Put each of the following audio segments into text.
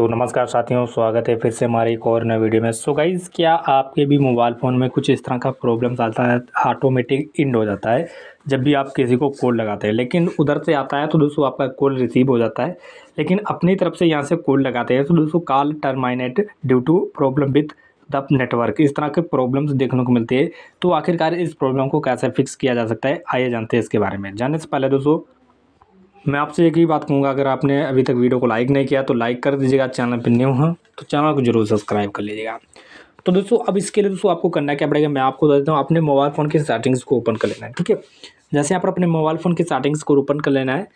तो नमस्कार साथियों स्वागत है फिर से हमारे एक और नए वीडियो में सो गाइज़ क्या आपके भी मोबाइल फ़ोन में कुछ इस तरह का प्रॉब्लम्स आता है ऑटोमेटिक इंड हो जाता है जब भी आप किसी को कॉल लगाते हैं लेकिन उधर से आता है तो दोस्तों आपका कॉल रिसीव हो जाता है लेकिन अपनी तरफ से यहाँ से कॉल लगाते हैं तो दोस्तों call terminate due to problem with the network इस तरह के प्रॉब्लम्स देखने को मिलती है तो आखिरकार इस प्रॉब्लम को कैसे फिक्स किया जा सकता है आइए जानते हैं इसके बारे में जानने से पहले दोस्तों मैं आपसे एक ही बात कहूँगा अगर आपने अभी तक वीडियो को लाइक नहीं किया तो लाइक कर दीजिएगा चैनल पर न्यू हैं तो चैनल को जरूर सब्सक्राइब कर लीजिएगा तो दोस्तों अब इसके लिए दोस्तों आपको करना क्या पड़ेगा मैं आपको बता देता हूँ अपने मोबाइल फ़ोन के सेटिंग्स को ओपन कर लेना है ठीक है जैसे यहाँ पर अपने मोबाइल फ़ोन के सेटिंग्स को ओपन कर लेना है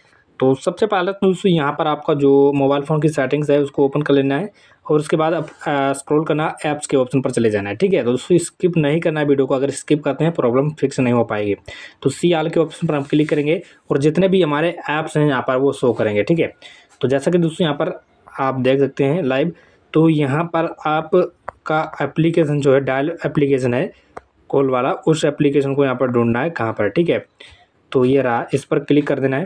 तो सबसे पहले तो दोस्तों यहाँ पर आपका जो मोबाइल फ़ोन की सेटिंग्स है उसको ओपन कर लेना है और उसके बाद अब स्क्रॉल करना ऐप्स के ऑप्शन पर चले जाना है ठीक है तो दोस्तों स्किप नहीं करना है वीडियो को अगर स्किप करते हैं प्रॉब्लम फिक्स नहीं हो पाएगी तो सी आल के ऑप्शन पर हम क्लिक करेंगे और जितने भी हमारे ऐप्स हैं यहाँ पर वो शो करेंगे ठीक है तो जैसा कि दोस्तों यहाँ पर आप देख सकते हैं लाइव तो यहाँ पर आपका एप्लीकेशन जो है डायल एप्लीकेशन है कॉल वाला उस एप्लीकेशन को यहाँ पर ढूंढना है कहाँ पर ठीक है तो ये रहा इस पर क्लिक कर देना है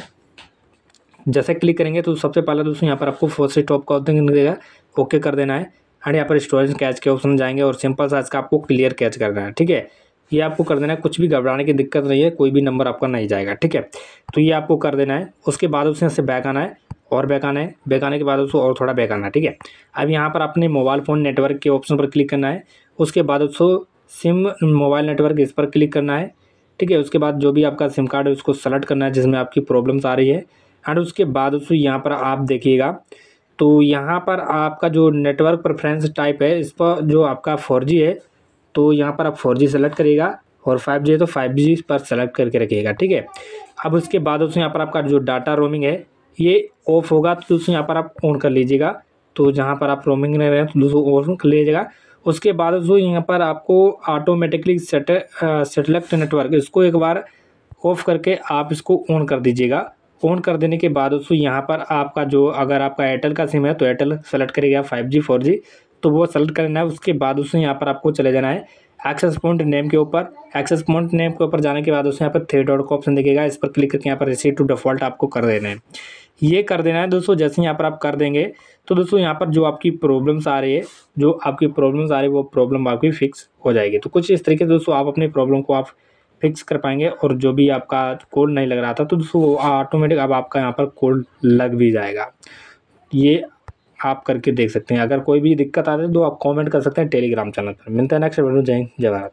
जैसे क्लिक करेंगे तो सबसे पहले दोस्तों यहाँ पर आपको फर्स्ट स्टॉप का ऑप्शन मिलेगा ओके कर देना है एंड यहाँ पर स्टोरेज कैच के ऑप्शन जाएंगे और सिंपल साइज का आपको क्लियर कैच करना है ठीक है ये आपको कर देना है कुछ भी घबराने की दिक्कत नहीं है कोई भी नंबर आपका नहीं जाएगा ठीक है तो ये आपको कर देना है उसके बाद उसे यहाँ से बैक आना है और बैक आना है बैक आने के बाद उसको और थोड़ा बैक आना है ठीक है अब यहाँ पर आपने मोबाइल फ़ोन नेटवर्क के ऑप्शन पर क्लिक करना है उसके बाद उसको सिम मोबाइल नेटवर्क इस पर क्लिक करना है ठीक है उसके बाद जो भी आपका सिम कार्ड है उसको सेलेक्ट करना है जिसमें आपकी प्रॉब्लम्स आ रही है एंड उसके बाद उस यहाँ पर आप देखिएगा तो यहाँ पर आपका जो नेटवर्क प्रेफरेंस टाइप है इस पर जो आपका फोर है तो यहाँ पर आप फोर सेलेक्ट करिएगा और फाइव जी है तो फाइव जी पर सेलेक्ट करके रखिएगा ठीक है अब उसके बाद उसमें यहाँ पर आपका जो डाटा रोमिंग है ये ऑफ होगा तो उसमें यहाँ पर आप ऑन कर लीजिएगा तो जहाँ पर आप रोमिंग रह रहे हैं तो दूसरे ऑन कर लीजिएगा उसके बाद उसको यहाँ पर आपको ऑटोमेटिकली सेट सेटेलाइट नेटवर्क इसको एक बार ऑफ करके आप इसको ऑन कर दीजिएगा ऑन कर देने के बाद उसको यहाँ पर आपका जो अगर आपका एयरटेल का सिम है तो एयरटेल सेलेक्ट करेगा फाइव जी फोर जी तो वो सेलेक्ट कर लेना है उसके बाद उससे यहाँ पर आपको चले जाना है एक्सेस पॉइंट नेम के ऊपर एक्सेस पॉइंट नेम के ऊपर जाने के बाद उसमें यहाँ पर थ्री डॉट का ऑप्शन दिखेगा इस पर क्लिक करके यहाँ पर रिसीव टू डिफॉल्ट आपको कर देना है ये कर देना है दोस्तों जैसे यहाँ पर आप कर देंगे तो दोस्तों यहाँ पर जो आपकी प्रॉब्लम्स आ रही है जो आपकी प्रॉब्लम्स आ रही है वो प्रॉब्लम आपकी फिक्स हो जाएगी तो कुछ इस तरीके से दोस्तों आप अपनी प्रॉब्लम को आप फिक्स कर पाएंगे और जो भी आपका कोड नहीं लग रहा था तो दोस्तों ऑटोमेटिक अब आपका यहाँ पर कोड लग भी जाएगा ये आप करके देख सकते हैं अगर कोई भी दिक्कत आती है तो आप कमेंट कर सकते हैं टेलीग्राम चैनल पर मिलते हैं नेक्स्ट वीडियो जय जय भारत